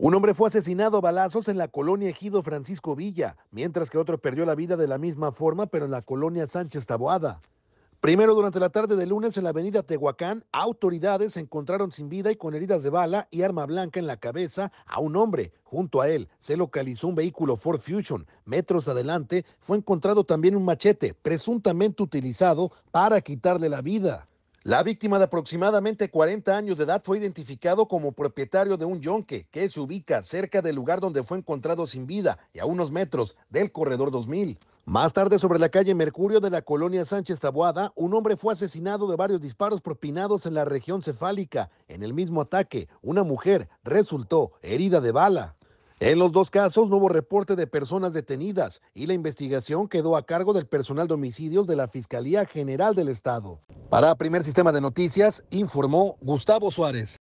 Un hombre fue asesinado a balazos en la colonia Ejido Francisco Villa, mientras que otro perdió la vida de la misma forma, pero en la colonia Sánchez Taboada. Primero, durante la tarde de lunes en la avenida Tehuacán, autoridades encontraron sin vida y con heridas de bala y arma blanca en la cabeza a un hombre. Junto a él se localizó un vehículo Ford Fusion. Metros adelante fue encontrado también un machete, presuntamente utilizado para quitarle la vida. La víctima de aproximadamente 40 años de edad fue identificado como propietario de un yonque que se ubica cerca del lugar donde fue encontrado sin vida y a unos metros del corredor 2000. Más tarde, sobre la calle Mercurio de la colonia Sánchez Tabuada un hombre fue asesinado de varios disparos propinados en la región cefálica. En el mismo ataque, una mujer resultó herida de bala. En los dos casos no hubo reporte de personas detenidas y la investigación quedó a cargo del personal de homicidios de la Fiscalía General del Estado. Para Primer Sistema de Noticias, informó Gustavo Suárez.